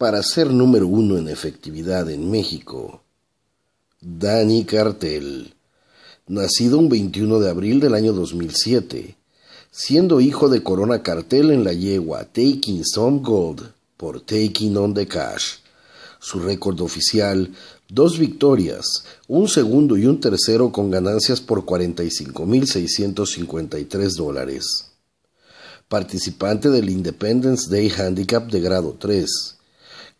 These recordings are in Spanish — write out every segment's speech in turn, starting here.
para ser número uno en efectividad en México. Danny Cartel, nacido un 21 de abril del año 2007, siendo hijo de Corona Cartel en la yegua Taking Some Gold por Taking on the Cash. Su récord oficial, dos victorias, un segundo y un tercero con ganancias por 45.653 dólares. Participante del Independence Day Handicap de grado 3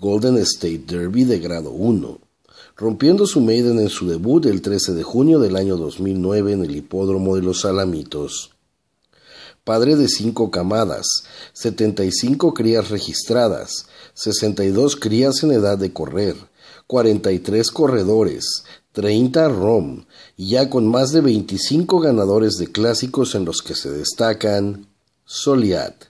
Golden State Derby de grado 1, rompiendo su maiden en su debut el 13 de junio del año 2009 en el hipódromo de los Alamitos. Padre de 5 camadas, 75 crías registradas, 62 crías en edad de correr, 43 corredores, 30 ROM, y ya con más de 25 ganadores de clásicos en los que se destacan Soliat,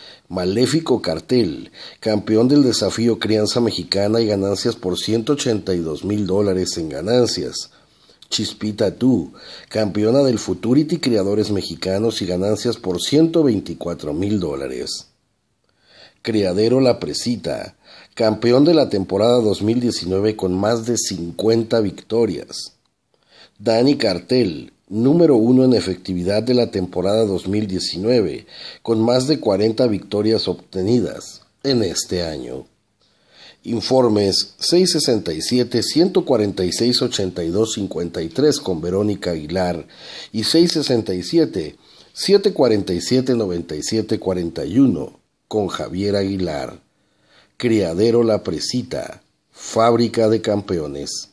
Maléfico Cartel, campeón del desafío Crianza Mexicana y ganancias por 182 mil dólares en ganancias. Chispita Tú, campeona del Futurity Criadores Mexicanos y ganancias por 124 mil dólares. Criadero La Presita, campeón de la temporada 2019 con más de 50 victorias. Dani Cartel, número uno en efectividad de la temporada 2019, con más de 40 victorias obtenidas en este año. Informes 667 146 82 53 con Verónica Aguilar y 667 747 97 41 con Javier Aguilar. Criadero La Presita, Fábrica de Campeones.